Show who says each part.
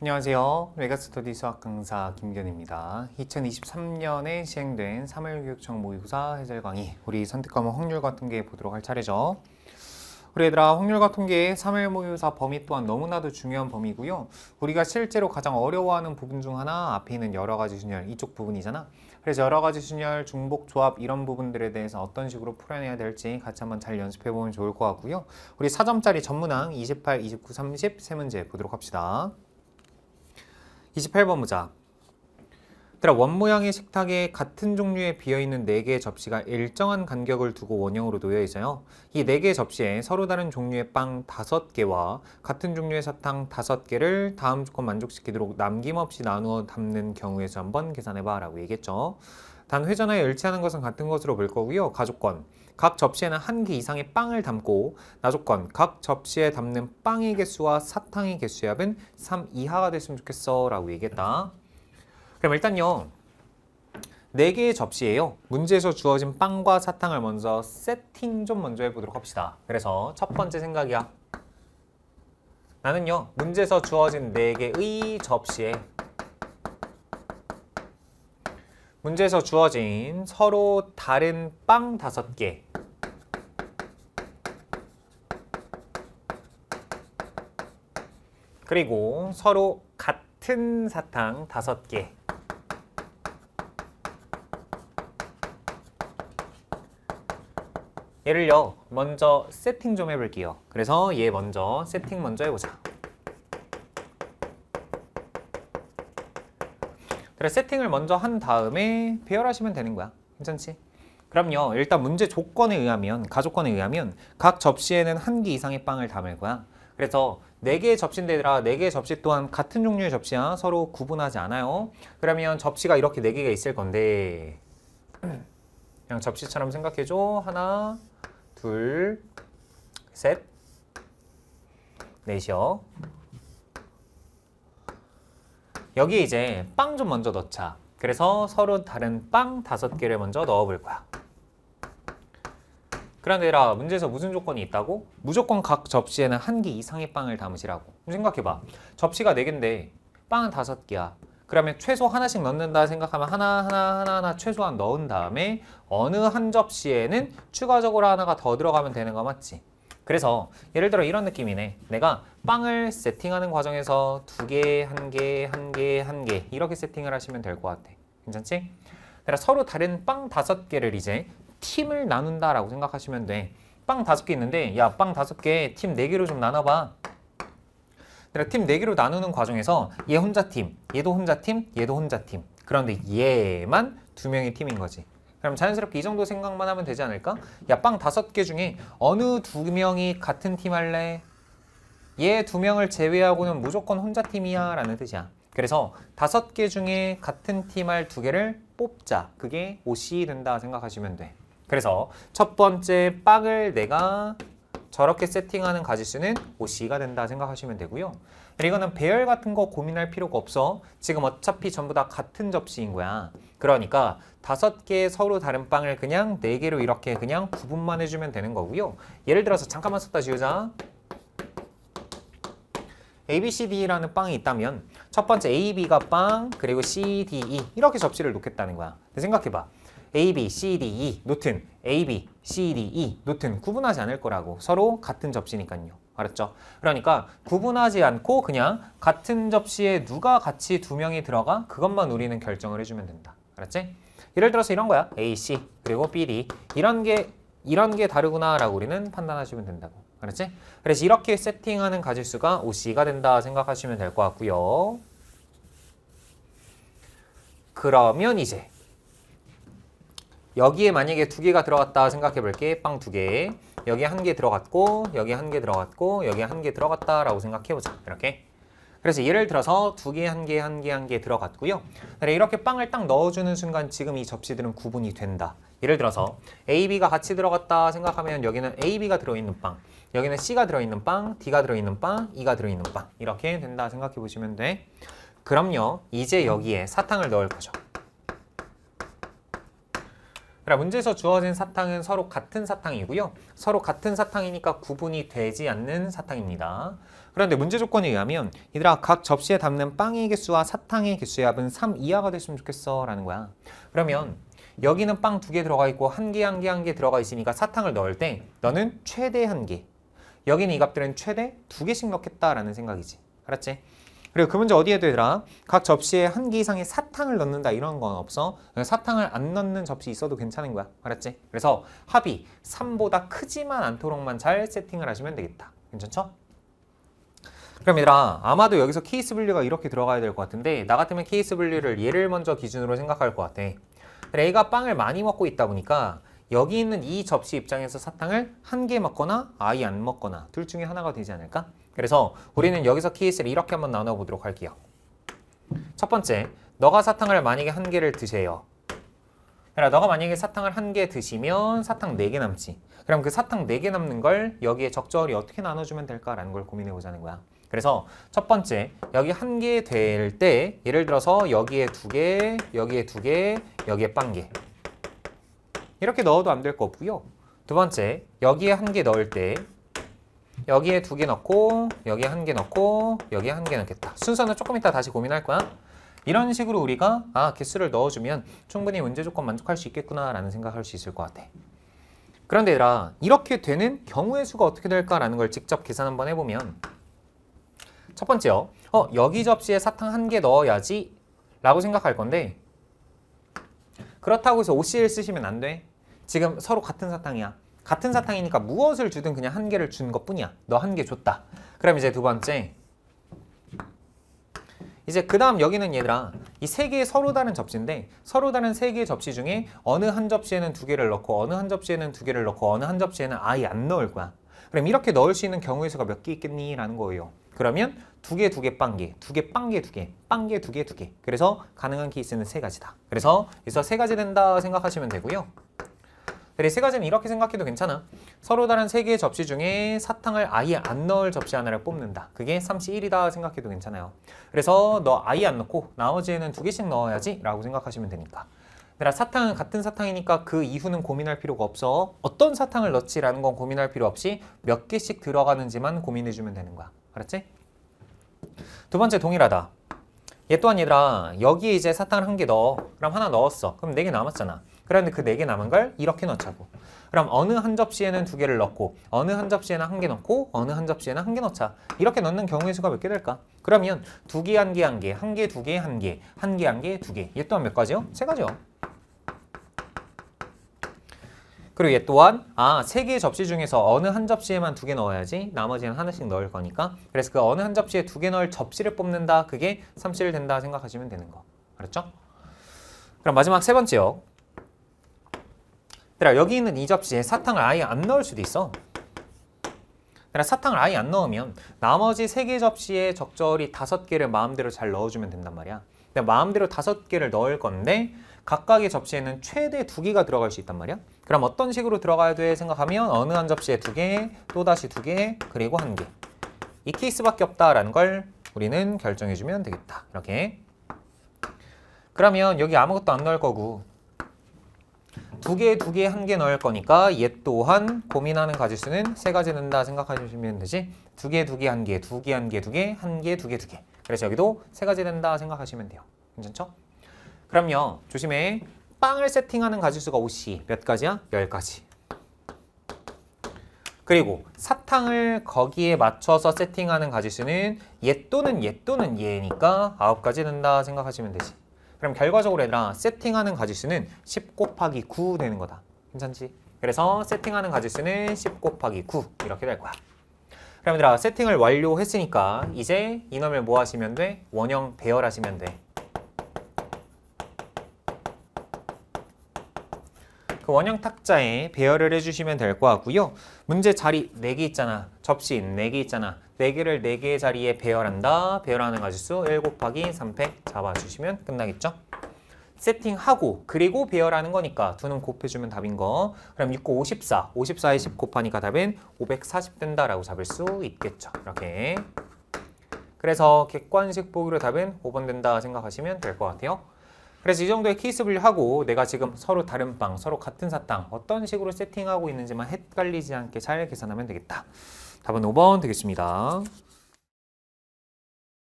Speaker 1: 안녕하세요. 외가스터디 수학 강사 김견입니다. 2023년에 시행된 3월 교육청 모의고사 해설 강의 우리 선택 과목 확률과 통계 보도록 할 차례죠. 우리 얘들아 확률과 통계의 3월 모의고사 범위 또한 너무나도 중요한 범위고요. 우리가 실제로 가장 어려워하는 부분 중 하나 앞에 있는 여러 가지 순열 이쪽 부분이잖아. 그래서 여러 가지 순열, 중복, 조합 이런 부분들에 대해서 어떤 식으로 풀어내야 될지 같이 한번 잘 연습해 보면 좋을 것 같고요. 우리 4점짜리 전문항 28, 29, 30 세 문제 보도록 합시다. 28번 보자. 들아원 모양의 식탁에 같은 종류의 비어있는 4개의 접시가 일정한 간격을 두고 원형으로 놓여 있어요. 이 4개의 접시에 서로 다른 종류의 빵 5개와 같은 종류의 사탕 5개를 다음 조건 만족시키도록 남김없이 나누어 담는 경우에서 한번 계산해봐 라고 얘기했죠. 단 회전하여 일치하는 것은 같은 것으로 볼 거고요. 가족권. 각 접시에는 한 개 이상의 빵을 담고 나조건 각 접시에 담는 빵의 개수와 사탕의 개수의 합은 3 이하가 됐으면 좋겠어 라고 얘기했다. 그럼 일단요. 4개의 접시에요 문제에서 주어진 빵과 사탕을 먼저 세팅 좀 먼저 해보도록 합시다. 그래서 첫 번째 생각이야. 나는요. 문제에서 주어진 4개의 접시에 문제에서 주어진 서로 다른 빵 다섯 개 그리고 서로 같은 사탕 다섯 개 얘를요 먼저 세팅 좀 해볼게요 그래서 얘 먼저 세팅 먼저 해보자 그래 세팅을 먼저 한 다음에 배열하시면 되는 거야. 괜찮지? 그럼요. 일단 문제 조건에 의하면, 가조건에 의하면 각 접시에는 한 개 이상의 빵을 담을 거야. 그래서 네개의 접시인데라 네개의 접시 또한 같은 종류의 접시야. 서로 구분하지 않아요. 그러면 접시가 이렇게 네개가 있을 건데 그냥 접시처럼 생각해줘. 하나, 둘, 셋, 넷이요. 여기 이제 빵 좀 먼저 넣자. 그래서 서로 다른 빵 다섯 개를 먼저 넣어볼 거야. 그런데라 문제에서 무슨 조건이 있다고? 무조건 각 접시에는 한 개 이상의 빵을 담으시라고. 생각해봐. 접시가 네개인데 빵은 다섯 개야. 그러면 최소 하나씩 넣는다 생각하면 하나 하나 하나 하나 최소한 넣은 다음에 어느 한 접시에는 추가적으로 하나가 더 들어가면 되는 거 맞지? 그래서 예를 들어 이런 느낌이네. 내가 빵을 세팅하는 과정에서 두 개, 한 개, 한 개, 한 개 이렇게 세팅을 하시면 될 것 같아. 괜찮지? 그러 서로 다른 빵 다섯 개를 이제 팀을 나눈다라고 생각하시면 돼. 빵 다섯 개 있는데 야 빵 다섯 개 팀 네 개로 좀 나눠봐. 그러 팀네 개로 나누는 과정에서 얘 혼자 팀, 얘도 혼자 팀, 얘도 혼자 팀. 그런데 얘만 두 명의 팀인 거지. 그럼 자연스럽게 이 정도 생각만 하면 되지 않을까? 야, 빵 다섯 개 중에 어느 두 명이 같은 팀 할래? 얘 두 명을 제외하고는 무조건 혼자 팀이야 라는 뜻이야. 그래서 다섯 개 중에 같은 팀 할 두 개를 뽑자. 그게 옷이 된다 생각하시면 돼. 그래서 첫 번째 빵을 내가 저렇게 세팅하는 가지수는 OC가 된다 생각하시면 되고요. 이거는 배열 같은 거 고민할 필요가 없어. 지금 어차피 전부 다 같은 접시인 거야. 그러니까 다섯 개의 서로 다른 빵을 그냥 네 개로 이렇게 그냥 구분만 해주면 되는 거고요. 예를 들어서 잠깐만 썼다 지우자. ABCD라는 빵이 있다면 첫 번째 AB가 빵, 그리고 CDE 이렇게 접시를 놓겠다는 거야. 생각해봐. A, B, C, D, E 노튼 A, B, C, D, E 노튼 구분하지 않을 거라고 서로 같은 접시니까요. 알았죠? 그러니까 구분하지 않고 그냥 같은 접시에 누가 같이 두 명이 들어가 그것만 우리는 결정을 해주면 된다. 알았지? 예를 들어서 이런 거야. A, C 그리고 B, D 이런 게 이런 게 다르구나라고 우리는 판단하시면 된다고. 알았지? 그래서 이렇게 세팅하는 가짓수가 OC가 된다 생각하시면 될 것 같고요. 그러면 이제 여기에 만약에 두 개가 들어갔다 생각해 볼게. 빵 두 개. 여기에 한 개 들어갔고 여기에 한 개 들어갔고 여기에 한 개 들어갔다라고 생각해 보자. 이렇게. 그래서 예를 들어서 두 개, 한 개, 한 개, 한 개 들어갔고요. 이렇게 빵을 딱 넣어주는 순간 지금 이 접시들은 구분이 된다. 예를 들어서 A, B가 같이 들어갔다 생각하면 여기는 A, B가 들어있는 빵, 여기는 C가 들어있는 빵, D가 들어있는 빵, E가 들어있는 빵 이렇게 된다 생각해 보시면 돼. 그럼요, 이제 여기에 사탕을 넣을 거죠. 그러나 문제에서 주어진 사탕은 서로 같은 사탕이고요. 서로 같은 사탕이니까 구분이 되지 않는 사탕입니다. 그런데 문제 조건에 의하면 얘들아 각 접시에 담는 빵의 개수와 사탕의 개수의 합은 3 이하가 됐으면 좋겠어 라는 거야. 그러면 여기는 빵 두 개 들어가 있고 한 개 한개한개 들어가 있으니까 사탕을 넣을 때 너는 최대 한 개, 여기는 이 값들은 최대 두 개씩 넣겠다라는 생각이지. 알았지? 그리고 그 문제 어디에 되더라? 각 접시에 한 개 이상의 사탕을 넣는다 이런 건 없어. 사탕을 안 넣는 접시 있어도 괜찮은 거야. 알았지? 그래서 합이 3보다 크지만 않도록만 잘 세팅을 하시면 되겠다. 괜찮죠? 그럼 얘들아 아마도 여기서 케이스 분류가 이렇게 들어가야 될 것 같은데 나 같으면 케이스 분류를 얘를 먼저 기준으로 생각할 것 같아. 레이가 빵을 많이 먹고 있다 보니까 여기 있는 이 접시 입장에서 사탕을 한 개 먹거나 아예 안 먹거나 둘 중에 하나가 되지 않을까? 그래서 우리는 여기서 케이스를 이렇게 한번 나눠보도록 할게요. 첫 번째, 너가 사탕을 만약에 한 개를 드세요. 그러니까 너가 만약에 사탕을 한 개 드시면 사탕 네 개 남지. 그럼 그 사탕 네 개 남는 걸 여기에 적절히 어떻게 나눠주면 될까라는 걸 고민해보자는 거야. 그래서 첫 번째, 여기 한 개 될 때 예를 들어서 여기에 두 개, 여기에 두 개, 여기에 빵 개. 이렇게 넣어도 안 될 거고요. 없두 번째, 여기에 한 개 넣을 때 여기에 두 개 넣고 여기에 한 개 넣고 여기에 한 개 넣겠다. 순서는 조금 이따 다시 고민할 거야. 이런 식으로 우리가 아 개수를 넣어주면 충분히 문제 조건 만족할 수 있겠구나라는 생각할 수 있을 것 같아. 그런데 얘들아 이렇게 되는 경우의 수가 어떻게 될까라는 걸 직접 계산 한번 해보면 첫 번째요. 어 여기 접시에 사탕 한 개 넣어야지 라고 생각할 건데 그렇다고 해서 OC를 쓰시면 안 돼. 지금 서로 같은 사탕이야. 같은 사탕이니까 무엇을 주든 그냥 한 개를 준 것뿐이야. 너 한 개 줬다. 그럼 이제 두 번째 이제 그 다음 여기는 얘들아 이 세 개의 서로 다른 접시인데 서로 다른 세 개의 접시 중에 어느 한 접시에는 두 개를 넣고 어느 한 접시에는 두 개를 넣고 어느 한 접시에는 아예 안 넣을 거야. 그럼 이렇게 넣을 수 있는 경우의 수가 몇 개 있겠니? 라는 거예요. 그러면 두 개, 두 개, 빵 개, 두 개, 빵 개, 두 개, 빵 개, 두 개, 두 개. 그래서 가능한 케이스는 세 가지다. 그래서 여기서 세 가지 된다 생각하시면 되고요. 그리세 가지는 이렇게 생각해도 괜찮아. 서로 다른 세 개의 접시 중에 사탕을 아예 안 넣을 접시 하나를 뽑는다. 그게 3C1이다 생각해도 괜찮아요. 그래서 너 아예 안 넣고 나머지에는 두 개씩 넣어야지 라고 생각하시면 되니까. 내가 사탕은 같은 사탕이니까 그 이후는 고민할 필요가 없어. 어떤 사탕을 넣지라는 건 고민할 필요 없이 몇 개씩 들어가는지만 고민해주면 되는 거야. 알았지? 두 번째 동일하다. 얘 또한 얘들아 여기에 이제 사탕을 한 개 넣어. 그럼 하나 넣었어. 그럼 네 개 남았잖아. 그런데 그 네 개 남은 걸 이렇게 넣자고. 그럼 어느 한 접시에는 두 개를 넣고 어느 한 접시에는 한 개 넣고 어느 한 접시에는 한 개 넣자. 이렇게 넣는 경우의 수가 몇 개 될까? 그러면 두 개, 한 개, 한 개, 한 개, 두 개, 한 개, 한 개, 한 개, 두 개. 얘 또한 몇 가지요? 세 가지요. 그리고 얘 또한 아, 세 개의 접시 중에서 어느 한 접시에만 두 개 넣어야지 나머지는 하나씩 넣을 거니까 그래서 그 어느 한 접시에 두 개 넣을 접시를 뽑는다 그게 삼시를 된다 생각하시면 되는 거 알았죠? 그럼 마지막 세 번째요 그래 여기 있는 이 접시에 사탕을 아예 안 넣을 수도 있어. 그래 사탕을 아예 안 넣으면 나머지 세개 접시에 적절히 다섯 개를 마음대로 잘 넣어주면 된단 말이야. 근데 마음대로 다섯 개를 넣을 건데 각각의 접시에는 최대 두 개가 들어갈 수 있단 말이야. 그럼 어떤 식으로 들어가야 돼 생각하면 어느 한 접시에 두 개, 또다시 두 개, 그리고 한 개. 이 케이스밖에 없다라는 걸 우리는 결정해주면 되겠다. 이렇게. 그러면 여기 아무것도 안 넣을 거고 두 개, 두 개, 한 개 넣을 거니까 얘 또한 고민하는 가지수는 세 가지 는다 생각하시면 되지. 두 개, 두 개, 한 개, 두 개, 한 개, 두 개, 한 개, 두 개, 두 개. 그래서 여기도 세 가지 된다 생각하시면 돼요. 괜찮죠? 그럼요. 조심해. 빵을 세팅하는 가지수가 옷이 몇 가지야? 열가지 그리고 사탕을 거기에 맞춰서 세팅하는 가지수는 얘 또는 얘 또는 얘니까 아홉 가지 된다 생각하시면 되지. 그럼 결과적으로 얘들아 세팅하는 가지수는 10 곱하기 9 되는 거다. 괜찮지? 그래서 세팅하는 가지수는 10 곱하기 9 이렇게 될 거야. 그럼 얘들아 세팅을 완료했으니까 이제 이놈을 뭐 하시면 돼? 원형 배열하시면 돼. 그 원형 탁자에 배열을 해주시면 될 것 같고요. 문제 자리 4개 있잖아. 접시 4개 있잖아. 4개를 4개의 자리에 배열한다. 배열하는 가짓수1 곱하기 3팩 잡아주시면 끝나겠죠? 세팅하고 그리고 배열하는 거니까 두는 곱해주면 답인 거 그럼 6, 9, 54, 54에 10 곱하니까 답은 540 된다라고 잡을 수 있겠죠 이렇게 그래서 객관식 보기로 답은 5번 된다 생각하시면 될 것 같아요 그래서 이 정도의 케이스 분류하고 내가 지금 서로 다른 빵, 서로 같은 사탕 어떤 식으로 세팅하고 있는지만 헷갈리지 않게 잘 계산하면 되겠다. 답은 5번 되겠습니다.